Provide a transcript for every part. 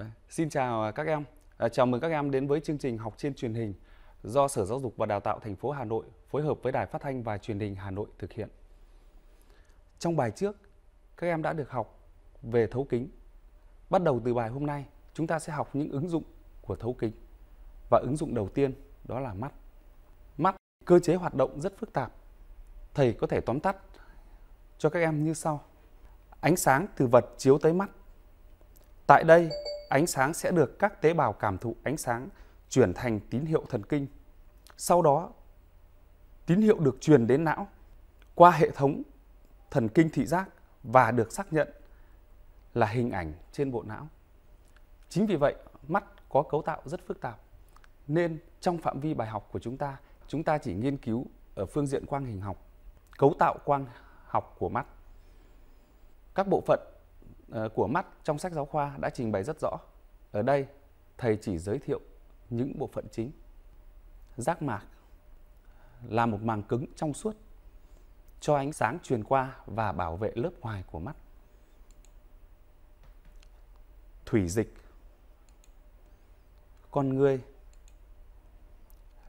Vâng. Xin chào à, các em. À, chào mừng các em đến với chương trình học trên truyền hình do Sở Giáo dục và Đào tạo thành phố Hà Nội phối hợp với Đài Phát thanh và Truyền hình Hà Nội thực hiện. Trong bài trước, các em đã được học về thấu kính. Bắt đầu từ bài hôm nay, chúng ta sẽ học những ứng dụng của thấu kính. Và ứng dụng đầu tiên đó là mắt. Mắt, cơ chế hoạt động rất phức tạp. Thầy có thể tóm tắt cho các em như sau. Ánh sáng từ vật chiếu tới mắt. Tại đây, ánh sáng sẽ được các tế bào cảm thụ ánh sáng chuyển thành tín hiệu thần kinh. Sau đó, tín hiệu được truyền đến não qua hệ thống thần kinh thị giác và được xác nhận là hình ảnh trên bộ não. Chính vì vậy, mắt có cấu tạo rất phức tạp. Nên trong phạm vi bài học của chúng ta, chúng ta chỉ nghiên cứu ở phương diện quang hình học, cấu tạo quang học của mắt. Các bộ phận Ờ, của mắt trong sách giáo khoa đã trình bày rất rõ. Ở đây, thầy chỉ giới thiệu những bộ phận chính. Giác mạc là một màng cứng trong suốt cho ánh sáng truyền qua và bảo vệ lớp ngoài của mắt. Thủy dịch, con ngươi,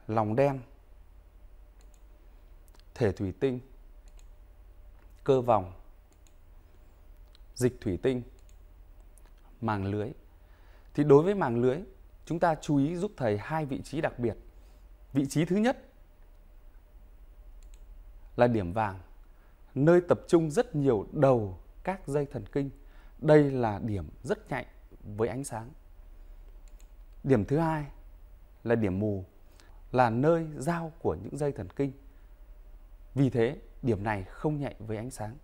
lòng đen, thể thủy tinh, cơ vòng, dịch thủy tinh, màng lưới. Thì đối với màng lưới, chúng ta chú ý giúp thầy hai vị trí đặc biệt. Vị trí thứ nhất là điểm vàng, nơi tập trung rất nhiều đầu các dây thần kinh. Đây là điểm rất nhạy với ánh sáng. Điểm thứ hai là điểm mù, là nơi giao của những dây thần kinh. Vì thế, điểm này không nhạy với ánh sáng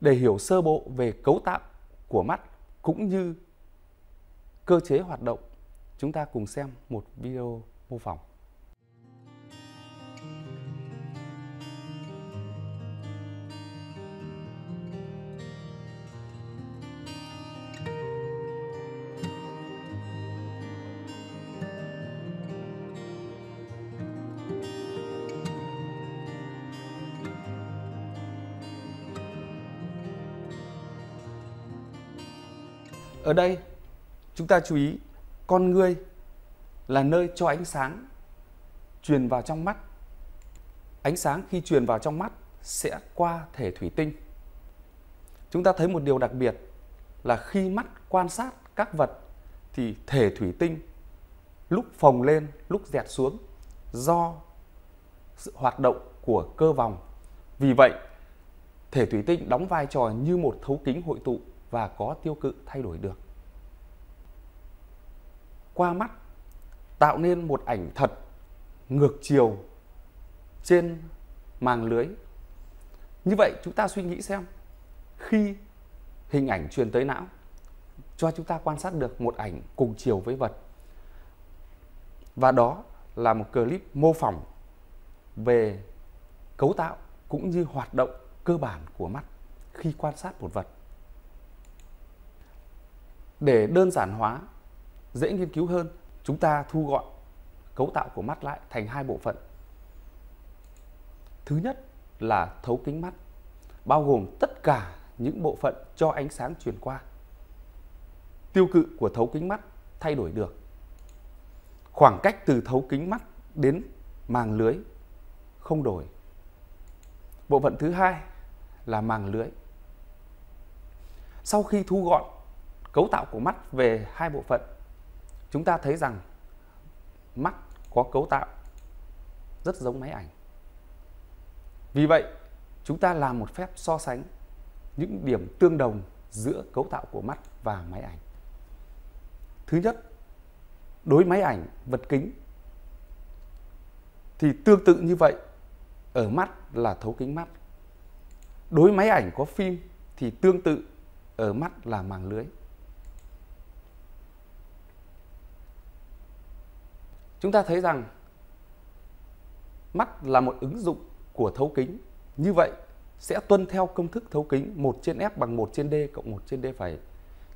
để hiểu sơ bộ về cấu tạo của mắt cũng như cơ chế hoạt động, chúng ta cùng xem một video mô phỏng. ở đây chúng ta chú ý con người là nơi cho ánh sáng truyền vào trong mắt ánh sáng khi truyền vào trong mắt sẽ qua thể thủy tinh chúng ta thấy một điều đặc biệt là khi mắt quan sát các vật thì thể thủy tinh lúc phồng lên lúc dẹt xuống do sự hoạt động của cơ vòng vì vậy thể thủy tinh đóng vai trò như một thấu kính hội tụ và có tiêu cự thay đổi được. Qua mắt tạo nên một ảnh thật ngược chiều trên màng lưới. Như vậy chúng ta suy nghĩ xem khi hình ảnh truyền tới não cho chúng ta quan sát được một ảnh cùng chiều với vật. Và đó là một clip mô phỏng về cấu tạo cũng như hoạt động cơ bản của mắt khi quan sát một vật để đơn giản hóa dễ nghiên cứu hơn chúng ta thu gọn cấu tạo của mắt lại thành hai bộ phận thứ nhất là thấu kính mắt bao gồm tất cả những bộ phận cho ánh sáng truyền qua tiêu cự của thấu kính mắt thay đổi được khoảng cách từ thấu kính mắt đến màng lưới không đổi bộ phận thứ hai là màng lưới sau khi thu gọn cấu tạo của mắt về hai bộ phận chúng ta thấy rằng mắt có cấu tạo rất giống máy ảnh vì vậy chúng ta làm một phép so sánh những điểm tương đồng giữa cấu tạo của mắt và máy ảnh thứ nhất đối máy ảnh vật kính thì tương tự như vậy ở mắt là thấu kính mắt đối máy ảnh có phim thì tương tự ở mắt là màng lưới chúng ta thấy rằng mắt là một ứng dụng của thấu kính như vậy sẽ tuân theo công thức thấu kính 1 trên F bằng 1 trên D cộng 1 trên D phẩy.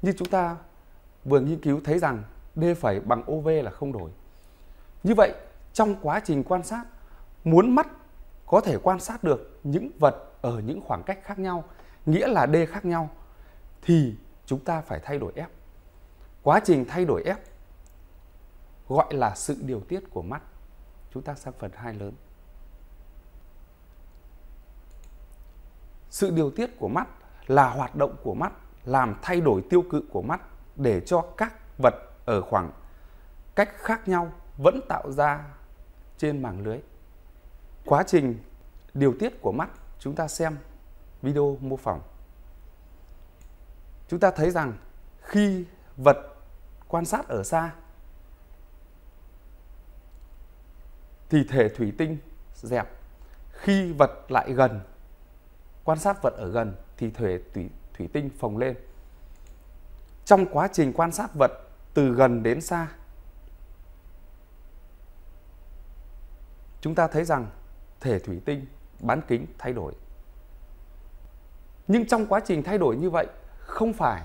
Như chúng ta vừa nghiên cứu thấy rằng D phẩy bằng OV là không đổi. Như vậy, trong quá trình quan sát, muốn mắt có thể quan sát được những vật ở những khoảng cách khác nhau, nghĩa là D khác nhau, thì chúng ta phải thay đổi F. Quá trình thay đổi F gọi là sự điều tiết của mắt. Chúng ta sang phần hai lớn. Sự điều tiết của mắt là hoạt động của mắt làm thay đổi tiêu cự của mắt để cho các vật ở khoảng cách khác nhau vẫn tạo ra trên màng lưới. Quá trình điều tiết của mắt chúng ta xem video mô phỏng. Chúng ta thấy rằng khi vật quan sát ở xa thì thể thủy tinh dẹp khi vật lại gần quan sát vật ở gần thì thể thủy thủy tinh phồng lên trong quá trình quan sát vật từ gần đến xa chúng ta thấy rằng thể thủy tinh bán kính thay đổi nhưng trong quá trình thay đổi như vậy không phải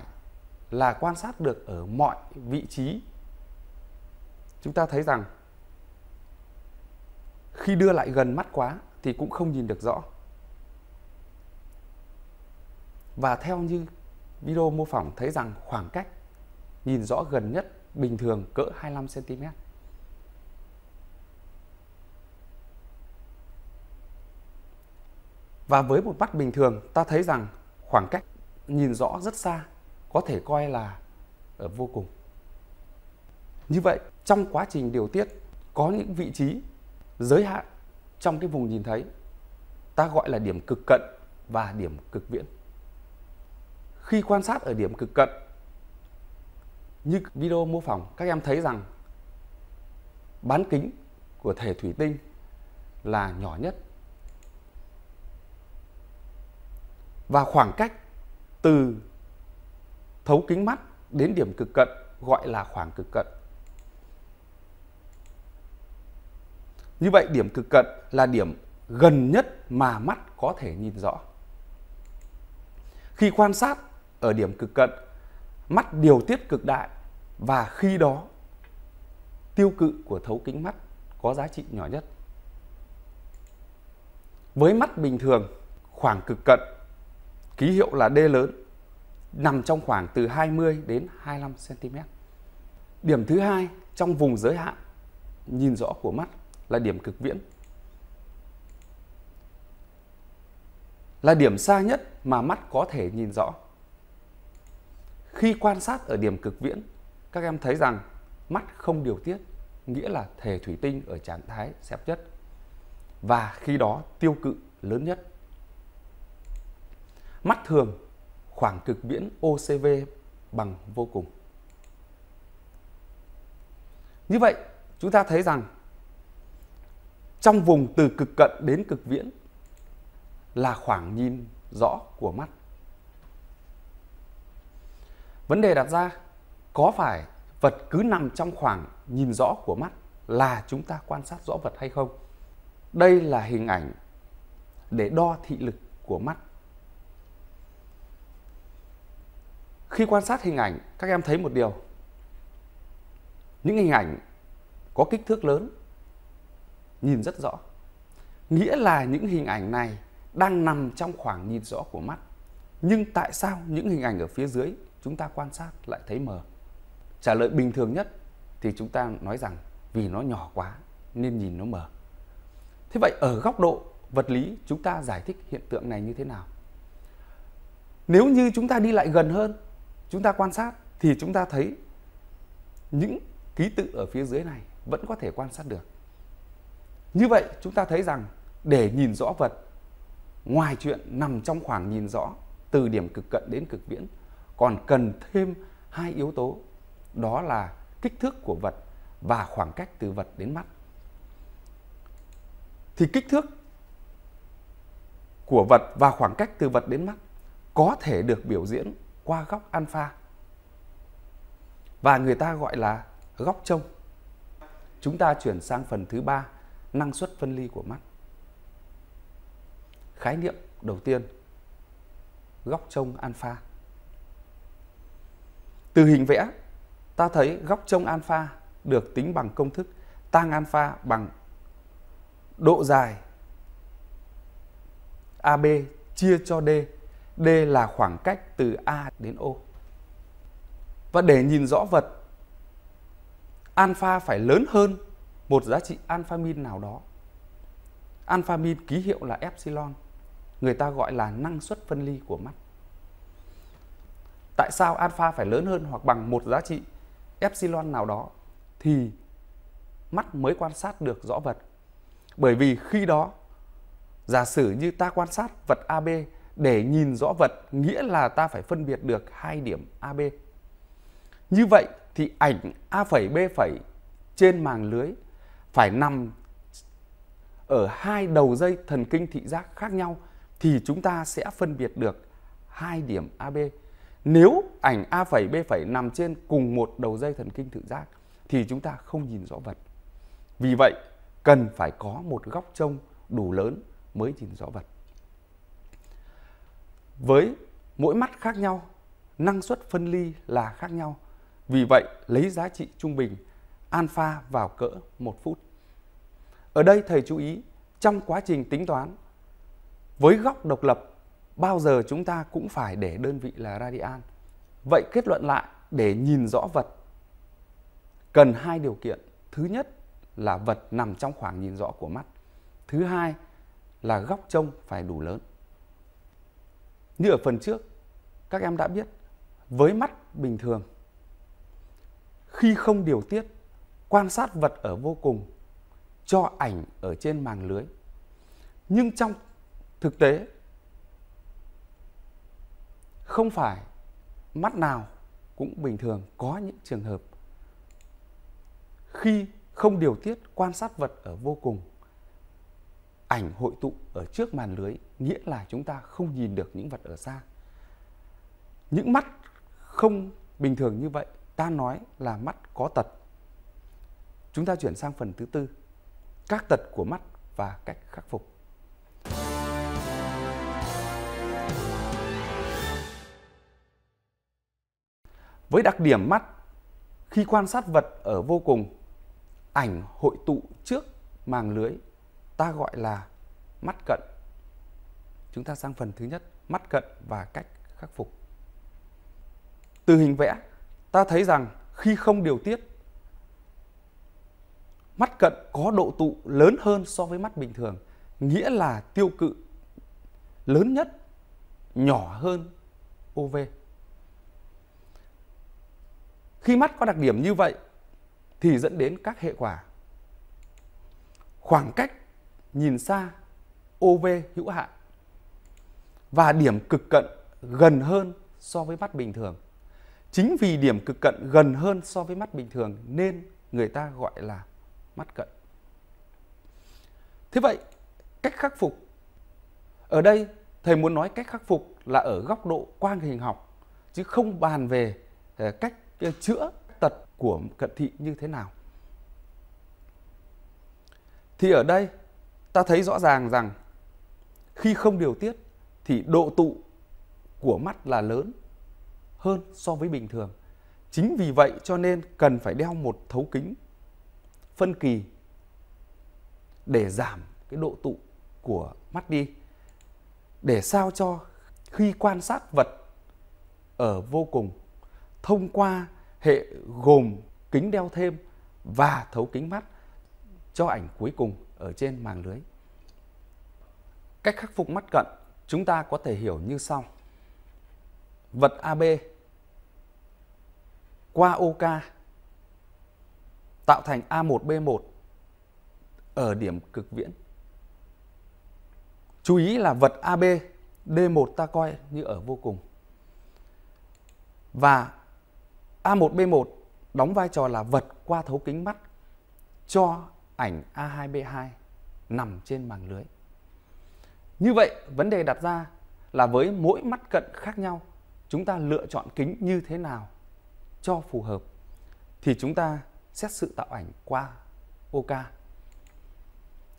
là quan sát được ở mọi vị trí chúng ta thấy rằng khi đưa lại gần mắt quá thì cũng không nhìn được rõ và theo như video mô phỏng thấy rằng khoảng cách nhìn rõ gần nhất bình thường cỡ 25 cm Và với một mắt bình thường, ta thấy rằng khoảng cách nhìn rõ rất xa có thể coi là ờ, vô cùng. Như vậy, trong quá trình điều tiết có những vị trí giới hạn trong cái vùng nhìn thấy ta gọi là điểm cực cận và điểm cực viễn khi quan sát ở điểm cực cận như video mô phỏng các em thấy rằng bán kính của thể thủy tinh là nhỏ nhất và khoảng cách từ thấu kính mắt đến điểm cực cận gọi là khoảng cực cận Như vậy điểm cực cận là điểm gần nhất mà mắt có thể nhìn rõ. Khi quan sát ở điểm cực cận, mắt điều tiết cực đại và khi đó tiêu cự của thấu kính mắt có giá trị nhỏ nhất. Với mắt bình thường, khoảng cực cận, ký hiệu là D lớn, nằm trong khoảng từ 20 đến 25 cm. Điểm thứ hai trong vùng giới hạn nhìn rõ của mắt là điểm cực viễn. Là điểm xa nhất mà mắt có thể nhìn rõ. Khi quan sát ở điểm cực viễn, các em thấy rằng mắt không điều tiết, nghĩa là thể thủy tinh ở trạng thái xẹp chất và khi đó tiêu cự lớn nhất. Mắt thường khoảng cực viễn OCV bằng vô cùng. Như vậy, chúng ta thấy rằng trong vùng từ cực cận đến cực viễn là khoảng nhìn rõ của mắt. Vấn đề đặt ra có phải vật cứ nằm trong khoảng nhìn rõ của mắt là chúng ta quan sát rõ vật hay không? Đây là hình ảnh để đo thị lực của mắt. Khi quan sát hình ảnh, các em thấy một điều. Những hình ảnh có kích thước lớn nhìn rất rõ nghĩa là những hình ảnh này đang nằm trong khoảng nhìn rõ của mắt nhưng tại sao những hình ảnh ở phía dưới chúng ta quan sát lại thấy mờ trả lời bình thường nhất thì chúng ta nói rằng vì nó nhỏ quá nên nhìn nó mờ thế vậy ở góc độ vật lý chúng ta giải thích hiện tượng này như thế nào nếu như chúng ta đi lại gần hơn chúng ta quan sát thì chúng ta thấy những ký tự ở phía dưới này vẫn có thể quan sát được như vậy chúng ta thấy rằng để nhìn rõ vật ngoài chuyện nằm trong khoảng nhìn rõ từ điểm cực cận đến cực viễn còn cần thêm hai yếu tố đó là kích thước của vật và khoảng cách từ vật đến mắt. Thì kích thước của vật và khoảng cách từ vật đến mắt có thể được biểu diễn qua góc alpha và người ta gọi là góc trông. Chúng ta chuyển sang phần thứ ba năng suất phân ly của mắt. Khái niệm đầu tiên, góc trông alpha. Từ hình vẽ, ta thấy góc trông alpha được tính bằng công thức tan alpha bằng độ dài AB chia cho D. D là khoảng cách từ A đến O. Và để nhìn rõ vật, alpha phải lớn hơn một giá trị alpha min nào đó. alpha min ký hiệu là epsilon, người ta gọi là năng suất phân ly của mắt. Tại sao alpha phải lớn hơn hoặc bằng một giá trị epsilon nào đó thì mắt mới quan sát được rõ vật. Bởi vì khi đó giả sử như ta quan sát vật AB để nhìn rõ vật nghĩa là ta phải phân biệt được hai điểm AB. Như vậy thì ảnh A' B' trên màng lưới phải nằm ở hai đầu dây thần kinh thị giác khác nhau thì chúng ta sẽ phân biệt được hai điểm AB. Nếu ảnh A B nằm trên cùng một đầu dây thần kinh thị giác thì chúng ta không nhìn rõ vật. Vì vậy, cần phải có một góc trông đủ lớn mới nhìn rõ vật. Với mỗi mắt khác nhau, năng suất phân ly là khác nhau. Vì vậy, lấy giá trị trung bình alpha vào cỡ 1 phút. Ở đây thầy chú ý, trong quá trình tính toán, với góc độc lập, bao giờ chúng ta cũng phải để đơn vị là radian. Vậy kết luận lại, để nhìn rõ vật, cần hai điều kiện. Thứ nhất là vật nằm trong khoảng nhìn rõ của mắt. Thứ hai là góc trông phải đủ lớn. Như ở phần trước, các em đã biết, với mắt bình thường, khi không điều tiết, quan sát vật ở vô cùng cho ảnh ở trên màng lưới nhưng trong thực tế không phải mắt nào cũng bình thường có những trường hợp khi không điều tiết quan sát vật ở vô cùng ảnh hội tụ ở trước màn lưới nghĩa là chúng ta không nhìn được những vật ở xa những mắt không bình thường như vậy ta nói là mắt có tật chúng ta chuyển sang phần thứ tư các tật của mắt và cách khắc phục. Với đặc điểm mắt, khi quan sát vật ở vô cùng, ảnh hội tụ trước màng lưới ta gọi là mắt cận. Chúng ta sang phần thứ nhất, mắt cận và cách khắc phục. Từ hình vẽ, ta thấy rằng khi không điều tiết mắt cận có độ tụ lớn hơn so với mắt bình thường nghĩa là tiêu cự lớn nhất nhỏ hơn OV. Khi mắt có đặc điểm như vậy thì dẫn đến các hệ quả. Khoảng cách nhìn xa OV hữu hạn và điểm cực cận gần hơn so với mắt bình thường. Chính vì điểm cực cận gần hơn so với mắt bình thường nên người ta gọi là mắt cận. Thế vậy, cách khắc phục. Ở đây, thầy muốn nói cách khắc phục là ở góc độ quang hình học, chứ không bàn về ờ, cách ờ, chữa tật của cận thị như thế nào. Thì ở đây, ta thấy rõ ràng rằng khi không điều tiết thì độ tụ của mắt là lớn hơn so với bình thường. Chính vì vậy cho nên cần phải đeo một thấu kính phân kỳ để giảm cái độ tụ của mắt đi để sao cho khi quan sát vật ở vô cùng thông qua hệ gồm kính đeo thêm và thấu kính mắt cho ảnh cuối cùng ở trên màng lưới. Cách khắc phục mắt cận chúng ta có thể hiểu như sau. Vật AB qua OK tạo thành A1B1 ở điểm cực viễn. Chú ý là vật AB D1 ta coi như ở vô cùng. Và A1B1 đóng vai trò là vật qua thấu kính mắt cho ảnh A2B2 nằm trên màng lưới. Như vậy, vấn đề đặt ra là với mỗi mắt cận khác nhau, chúng ta lựa chọn kính như thế nào cho phù hợp thì chúng ta xét sự tạo ảnh qua OK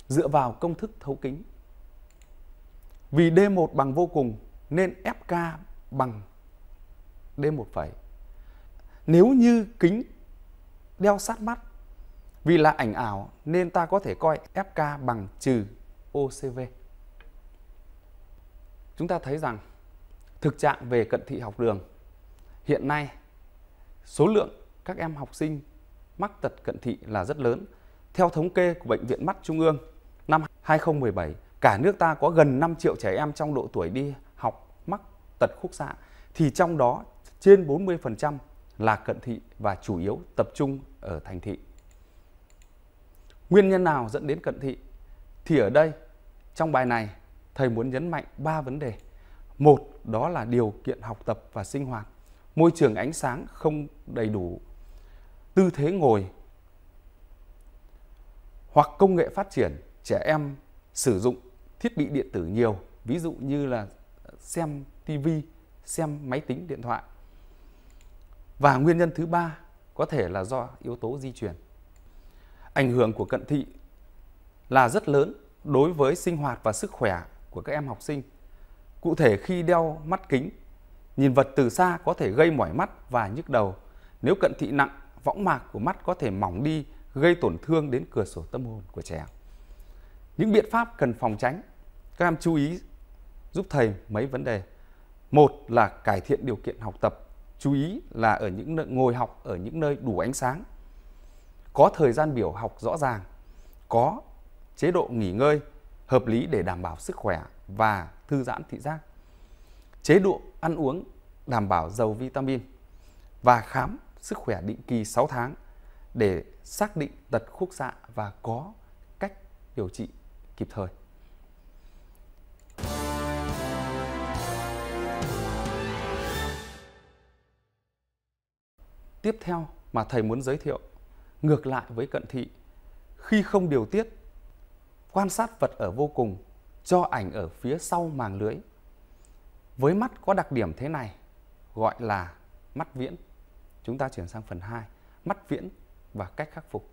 dựa vào công thức thấu kính. Vì D1 bằng vô cùng nên FK bằng D1 phẩy. Nếu như kính đeo sát mắt vì là ảnh ảo nên ta có thể coi FK bằng trừ OCV. Chúng ta thấy rằng thực trạng về cận thị học đường hiện nay số lượng các em học sinh mắc tật cận thị là rất lớn. Theo thống kê của Bệnh viện Mắt Trung ương, năm 2017, cả nước ta có gần 5 triệu trẻ em trong độ tuổi đi học mắc tật khúc xạ, thì trong đó trên 40% là cận thị và chủ yếu tập trung ở thành thị. Nguyên nhân nào dẫn đến cận thị? Thì ở đây, trong bài này, thầy muốn nhấn mạnh 3 vấn đề. Một, đó là điều kiện học tập và sinh hoạt. Môi trường ánh sáng không đầy đủ tư thế ngồi hoặc công nghệ phát triển trẻ em sử dụng thiết bị điện tử nhiều ví dụ như là xem tivi xem máy tính điện thoại và nguyên nhân thứ ba có thể là do yếu tố di truyền ảnh hưởng của cận thị là rất lớn đối với sinh hoạt và sức khỏe của các em học sinh cụ thể khi đeo mắt kính nhìn vật từ xa có thể gây mỏi mắt và nhức đầu nếu cận thị nặng võng mạc của mắt có thể mỏng đi gây tổn thương đến cửa sổ tâm hồn của trẻ. Những biện pháp cần phòng tránh, các em chú ý giúp thầy mấy vấn đề. Một là cải thiện điều kiện học tập, chú ý là ở những nơi ngồi học ở những nơi đủ ánh sáng, có thời gian biểu học rõ ràng, có chế độ nghỉ ngơi hợp lý để đảm bảo sức khỏe và thư giãn thị giác. Chế độ ăn uống đảm bảo giàu vitamin và khám sức khỏe định kỳ 6 tháng để xác định tật khúc xạ và có cách điều trị kịp thời. Tiếp theo mà thầy muốn giới thiệu ngược lại với cận thị khi không điều tiết quan sát vật ở vô cùng cho ảnh ở phía sau màng lưới với mắt có đặc điểm thế này gọi là mắt viễn Chúng ta chuyển sang phần 2, mắt viễn và cách khắc phục.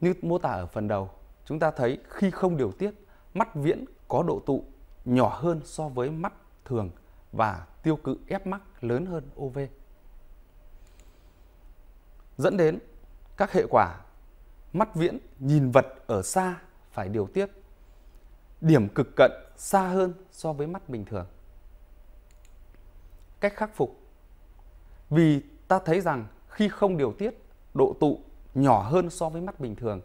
Như mô tả ở phần đầu, chúng ta thấy khi không điều tiết, mắt viễn có độ tụ nhỏ hơn so với mắt thường và tiêu cự ép mắt lớn hơn OV. Dẫn đến các hệ quả mắt viễn nhìn vật ở xa phải điều tiết. Điểm cực cận xa hơn so với mắt bình thường. Cách khắc phục vì ta thấy rằng khi không điều tiết, độ tụ nhỏ hơn so với mắt bình thường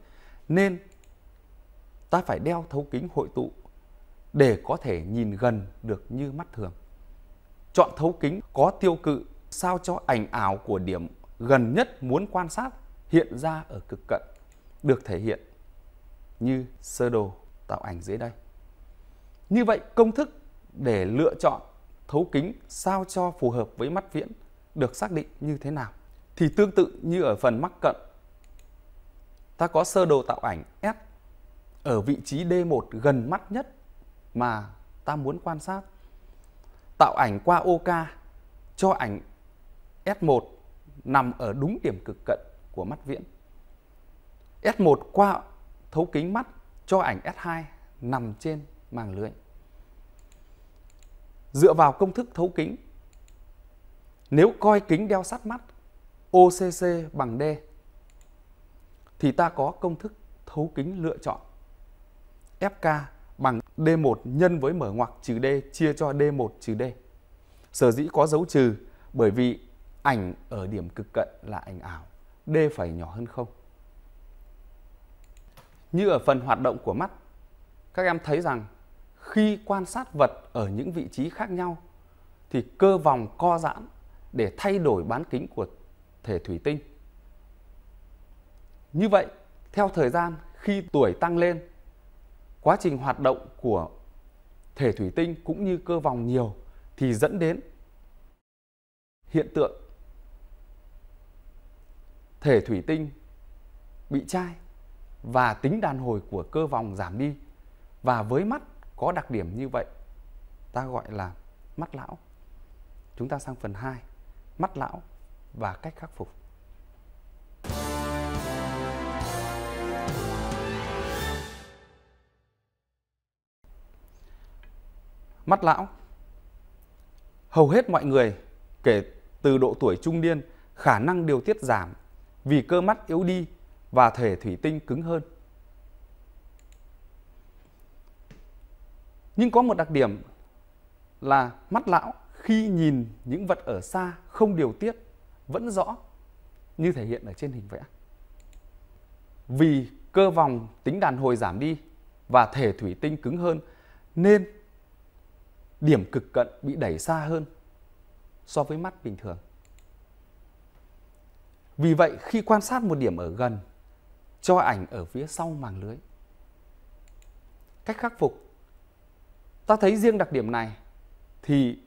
nên ta phải đeo thấu kính hội tụ để có thể nhìn gần được như mắt thường. Chọn thấu kính có tiêu cự sao cho ảnh ảo của điểm gần nhất muốn quan sát hiện ra ở cực cận được thể hiện như sơ đồ tạo ảnh dưới đây. Như vậy công thức để lựa chọn thấu kính sao cho phù hợp với mắt viễn được xác định như thế nào. Thì tương tự như ở phần mắc cận, ta có sơ đồ tạo ảnh S ở vị trí D1 gần mắt nhất mà ta muốn quan sát. Tạo ảnh qua OK cho ảnh S1 nằm ở đúng điểm cực cận của mắt viễn. S1 qua thấu kính mắt cho ảnh S2 nằm trên màng lưới. Dựa vào công thức thấu kính nếu coi kính đeo sát mắt OCC bằng D thì ta có công thức thấu kính lựa chọn FK bằng D1 nhân với mở ngoặc trừ D chia cho D1 trừ D. Sở dĩ có dấu trừ bởi vì ảnh ở điểm cực cận là ảnh ảo, D phải nhỏ hơn không. Như ở phần hoạt động của mắt, các em thấy rằng khi quan sát vật ở những vị trí khác nhau thì cơ vòng co giãn để thay đổi bán kính của thể thủy tinh. Như vậy, theo thời gian khi tuổi tăng lên, quá trình hoạt động của thể thủy tinh cũng như cơ vòng nhiều thì dẫn đến hiện tượng thể thủy tinh bị chai và tính đàn hồi của cơ vòng giảm đi và với mắt có đặc điểm như vậy ta gọi là mắt lão chúng ta sang phần 2 mắt lão và cách khắc phục. Mắt lão Hầu hết mọi người, kể từ độ tuổi trung niên, khả năng điều tiết giảm vì cơ mắt yếu đi và thể thủy tinh cứng hơn. Nhưng có một đặc điểm là mắt lão khi nhìn những vật ở xa không điều tiết vẫn rõ như thể hiện ở trên hình vẽ. Vì cơ vòng tính đàn hồi giảm đi và thể thủy tinh cứng hơn nên điểm cực cận bị đẩy xa hơn so với mắt bình thường. Vì vậy khi quan sát một điểm ở gần cho ảnh ở phía sau màng lưới. Cách khắc phục Ta thấy riêng đặc điểm này thì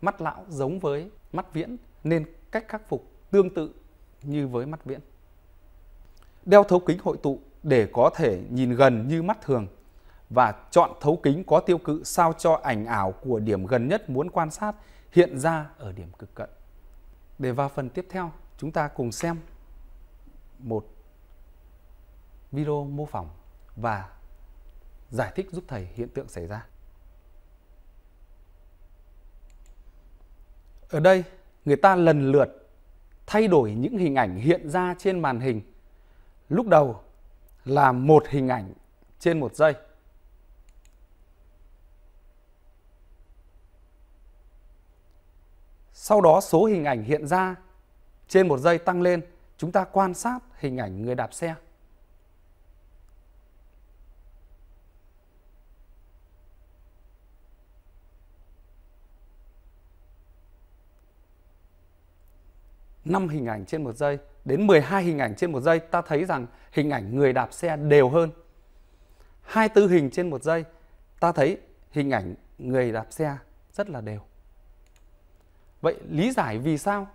mắt lão giống với mắt viễn nên cách khắc phục tương tự như với mắt viễn. Đeo thấu kính hội tụ để có thể nhìn gần như mắt thường và chọn thấu kính có tiêu cự sao cho ảnh ảo của điểm gần nhất muốn quan sát hiện ra ở điểm cực cận. Để vào phần tiếp theo, chúng ta cùng xem một video mô phỏng và giải thích giúp thầy hiện tượng xảy ra. Ở đây người ta lần lượt thay đổi những hình ảnh hiện ra trên màn hình. Lúc đầu là một hình ảnh trên một giây. Sau đó số hình ảnh hiện ra trên một giây tăng lên, chúng ta quan sát hình ảnh người đạp xe. 5 hình ảnh trên một giây đến 12 hình ảnh trên một giây ta thấy rằng hình ảnh người đạp xe đều hơn 24 hình trên một giây ta thấy hình ảnh người đạp xe rất là đều vậy lý giải vì sao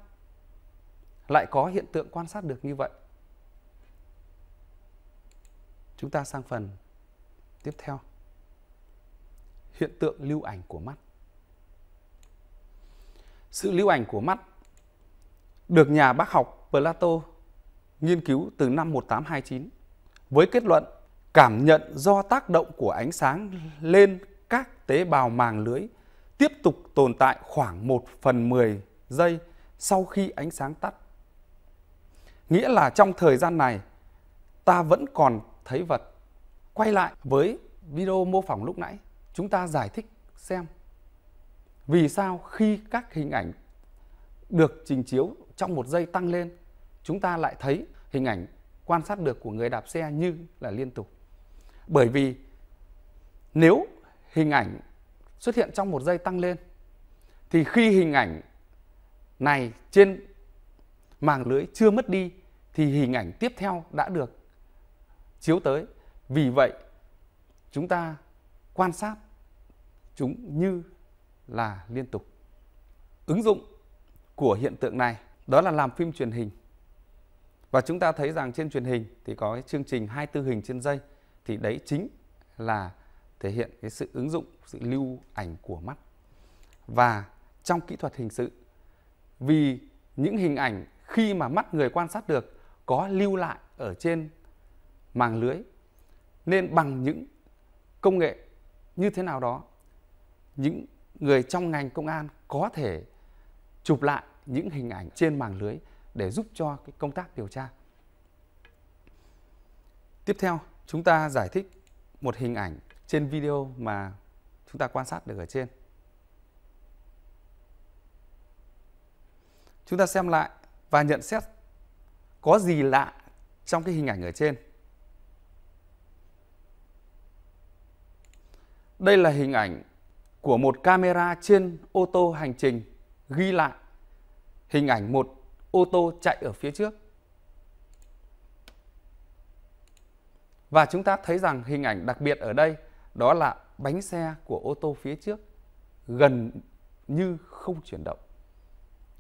lại có hiện tượng quan sát được như vậy chúng ta sang phần tiếp theo hiện tượng lưu ảnh của mắt sự lưu ảnh của mắt được nhà bác học Plato nghiên cứu từ năm 1829 với kết luận cảm nhận do tác động của ánh sáng lên các tế bào màng lưới tiếp tục tồn tại khoảng 1 phần 10 giây sau khi ánh sáng tắt. Nghĩa là trong thời gian này, ta vẫn còn thấy vật. Quay lại với video mô phỏng lúc nãy, chúng ta giải thích xem vì sao khi các hình ảnh được trình chiếu trong một giây tăng lên chúng ta lại thấy hình ảnh quan sát được của người đạp xe như là liên tục bởi vì nếu hình ảnh xuất hiện trong một giây tăng lên thì khi hình ảnh này trên màng lưới chưa mất đi thì hình ảnh tiếp theo đã được chiếu tới vì vậy chúng ta quan sát chúng như là liên tục ứng dụng của hiện tượng này đó là làm phim truyền hình và chúng ta thấy rằng trên truyền hình thì có cái chương trình 24 hình trên dây thì đấy chính là thể hiện cái sự ứng dụng, sự lưu ảnh của mắt. Và trong kỹ thuật hình sự vì những hình ảnh khi mà mắt người quan sát được có lưu lại ở trên màng lưới nên bằng những công nghệ như thế nào đó những người trong ngành công an có thể chụp lại những hình ảnh trên mạng lưới để giúp cho cái công tác điều tra. Tiếp theo, chúng ta giải thích một hình ảnh trên video mà chúng ta quan sát được ở trên. Chúng ta xem lại và nhận xét có gì lạ trong cái hình ảnh ở trên. Đây là hình ảnh của một camera trên ô tô hành trình ghi lại hình ảnh một ô tô chạy ở phía trước. Và chúng ta thấy rằng hình ảnh đặc biệt ở đây đó là bánh xe của ô tô phía trước gần như không chuyển động.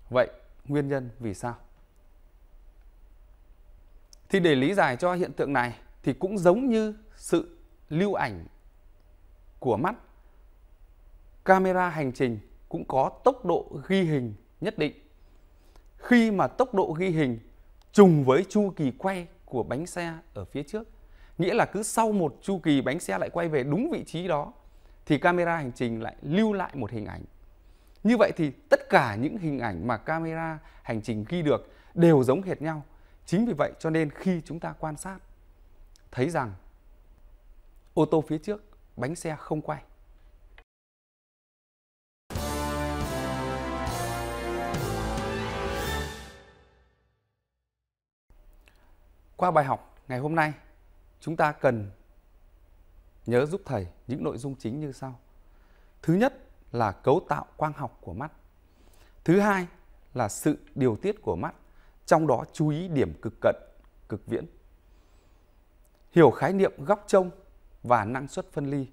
Vậy nguyên nhân vì sao? Thì để lý giải cho hiện tượng này thì cũng giống như sự lưu ảnh của mắt. Camera hành trình cũng có tốc độ ghi hình nhất định khi mà tốc độ ghi hình trùng với chu kỳ quay của bánh xe ở phía trước nghĩa là cứ sau một chu kỳ bánh xe lại quay về đúng vị trí đó thì camera hành trình lại lưu lại một hình ảnh như vậy thì tất cả những hình ảnh mà camera hành trình ghi được đều giống hệt nhau chính vì vậy cho nên khi chúng ta quan sát thấy rằng ô tô phía trước bánh xe không quay Qua bài học ngày hôm nay, chúng ta cần nhớ giúp thầy những nội dung chính như sau. Thứ nhất là cấu tạo quang học của mắt. Thứ hai là sự điều tiết của mắt, trong đó chú ý điểm cực cận, cực viễn. Hiểu khái niệm góc trông và năng suất phân ly.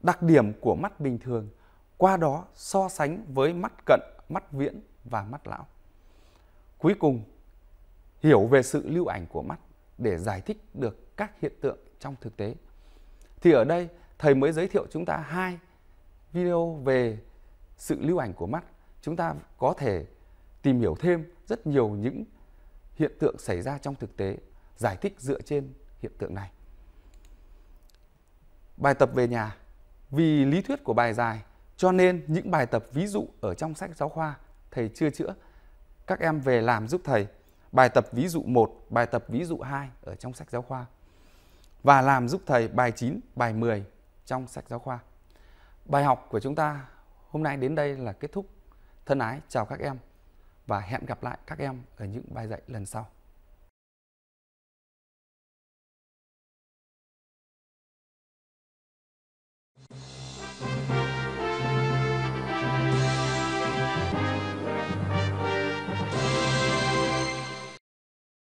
Đặc điểm của mắt bình thường, qua đó so sánh với mắt cận, mắt viễn và mắt lão. Cuối cùng hiểu về sự lưu ảnh của mắt để giải thích được các hiện tượng trong thực tế. Thì ở đây thầy mới giới thiệu chúng ta hai video về sự lưu ảnh của mắt. Chúng ta có thể tìm hiểu thêm rất nhiều những hiện tượng xảy ra trong thực tế, giải thích dựa trên hiện tượng này. Bài tập về nhà Vì lý thuyết của bài dài cho nên những bài tập ví dụ ở trong sách giáo khoa thầy chưa chữa các em về làm giúp thầy bài tập ví dụ 1, bài tập ví dụ 2 ở trong sách giáo khoa và làm giúp thầy bài 9, bài 10 trong sách giáo khoa. Bài học của chúng ta hôm nay đến đây là kết thúc. Thân ái chào các em và hẹn gặp lại các em ở những bài dạy lần sau.